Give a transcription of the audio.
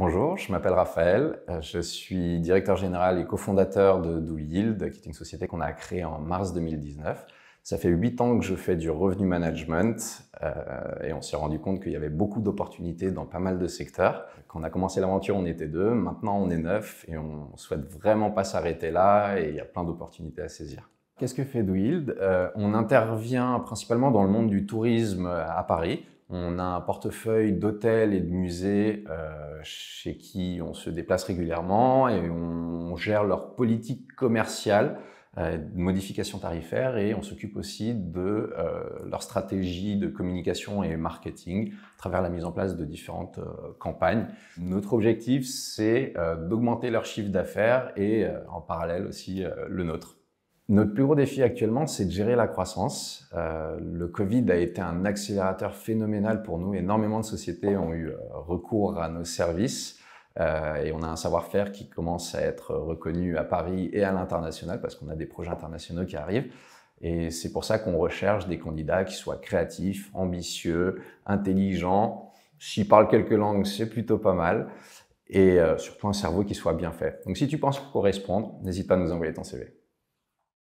Bonjour, je m'appelle Raphaël, euh, je suis directeur général et cofondateur de Do qui est une société qu'on a créée en mars 2019. Ça fait huit ans que je fais du revenu management euh, et on s'est rendu compte qu'il y avait beaucoup d'opportunités dans pas mal de secteurs. Quand on a commencé l'aventure, on était deux, maintenant on est neuf et on souhaite vraiment pas s'arrêter là et il y a plein d'opportunités à saisir. Qu'est-ce que fait Do euh, On intervient principalement dans le monde du tourisme à Paris, on a un portefeuille d'hôtels et de musées euh, chez qui on se déplace régulièrement et on, gère leur politique commerciale euh, de modification tarifaire et on s'occupe aussi de euh, leur stratégie de communication et marketing à travers la mise en place de différentes campagnes. Notre objectif, c'est d'augmenter leur chiffre d'affaires et en parallèle aussi le nôtre. Notre plus gros défi actuellement, c'est de gérer la croissance. Euh, le Covid a été un accélérateur phénoménal pour nous. Énormément de sociétés ont eu euh, recours à nos services euh, et on a un savoir-faire qui commence à être reconnu à Paris et à l'international parce qu'on a des projets internationaux qui arrivent. Et c'est pour ça qu'on recherche des candidats qui soient créatifs, ambitieux, intelligents. S'ils parlent quelques langues, c'est plutôt pas mal. Et surtout un cerveau qui soit bien fait. Donc si tu penses correspondre, n'hésite pas à nous envoyer ton CV.